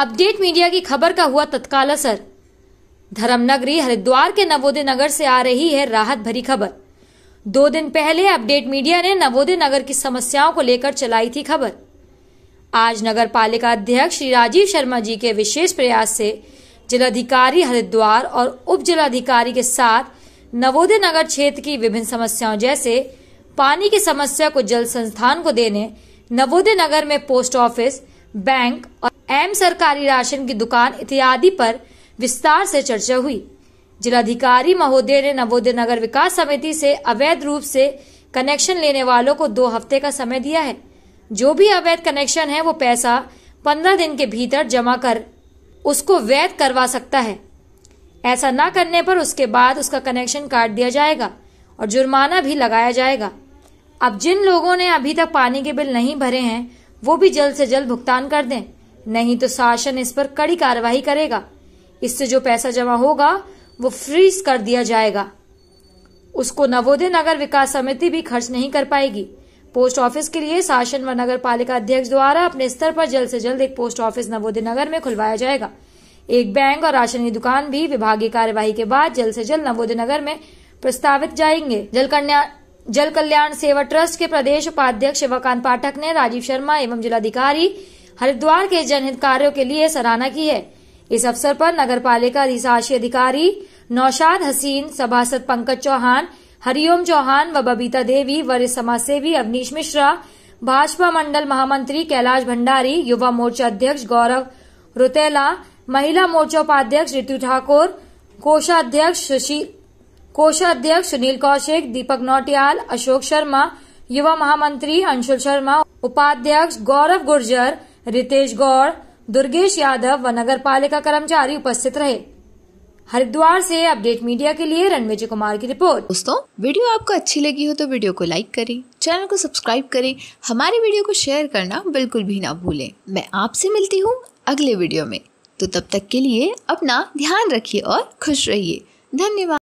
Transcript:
update media की खबर का हुआ तत्काल असर धर्मनगरी हरिद्वार के नवोदय नगर से आ रही है राहत भरी खबर दो दिन पहले अपडेट मीडिया ने नवोदय नगर की समस्याओं को लेकर चलाई थी खबर आज नगर पालिका अध्यक्ष श्री राजीव शर्मा जी के विशेष प्रयास से जिलाधिकारी हरिद्वार और उप जिलाधिकारी के साथ नवोदय नगर क्षेत्र की विभिन्न समस्याओं जैसे पानी की समस्या को जल संस्थान को देने नवोदय नगर में पोस्ट ऑफिस बैंक और एम सरकारी राशन की दुकान इत्यादि पर विस्तार से चर्चा हुई जिलाधिकारी महोदय ने नवोदय नगर विकास समिति से अवैध रूप से कनेक्शन लेने वालों को दो हफ्ते का समय दिया है जो भी अवैध कनेक्शन है वो पैसा पंद्रह दिन के भीतर जमा कर उसको वैध करवा सकता है ऐसा ना करने पर उसके बाद उसका कनेक्शन काट दिया जाएगा और जुर्माना भी लगाया जाएगा अब जिन लोगों ने अभी तक पानी के बिल नहीं भरे हैं वो भी जल्द से जल्द भुगतान कर दें नहीं तो शासन इस पर कड़ी कार्रवाई करेगा इससे जो पैसा जमा होगा वो फ्रीज कर दिया जाएगा उसको नवोदय नगर विकास समिति भी खर्च नहीं कर पाएगी पोस्ट ऑफिस के लिए शासन व नगर पालिका अध्यक्ष द्वारा अपने स्तर पर जल्द से जल्द एक पोस्ट ऑफिस नवोदय नगर में खुलवाया जाएगा एक बैंक और राशन की दुकान भी विभागीय कार्यवाही के बाद जल्द से जल्द नवोदय नगर में प्रस्तावित जाएंगे जल कन्या जल कल्याण सेवा ट्रस्ट के प्रदेश उपाध्यक्ष शिवाकांत पाठक ने राजीव शर्मा एवं जिलाधिकारी हरिद्वार के जनहित कार्यो के लिए सराहना की है इस अवसर पर नगर पालिका अधिशासी अधिकारी नौशाद हसीन सभासद पंकज चौहान हरिओम चौहान व बबीता देवी वरिष्ठ समाज सेवी अवनीश मिश्रा भाजपा मंडल महामंत्री कैलाश भंडारी युवा मोर्चा अध्यक्ष गौरव रुतेला महिला मोर्चा उपाध्यक्ष ऋतु ठाकुर कोषाध्यक्ष शशि कोषाध्यक्ष सुनील कौशिक दीपक नौटियाल अशोक शर्मा युवा महामंत्री अंशुल शर्मा उपाध्यक्ष गौरव गुर्जर रितेश गौड़ दुर्गेश यादव व नगर पालिका कर्मचारी उपस्थित रहे हरिद्वार से अपडेट मीडिया के लिए रणविजय कुमार की रिपोर्ट दोस्तों वीडियो आपको अच्छी लगी हो तो वीडियो को लाइक करें चैनल को सब्सक्राइब करें हमारे वीडियो को शेयर करना बिल्कुल भी ना भूलें मैं आपसे मिलती हूँ अगले वीडियो में तो तब तक के लिए अपना ध्यान रखिए और खुश रहिए धन्यवाद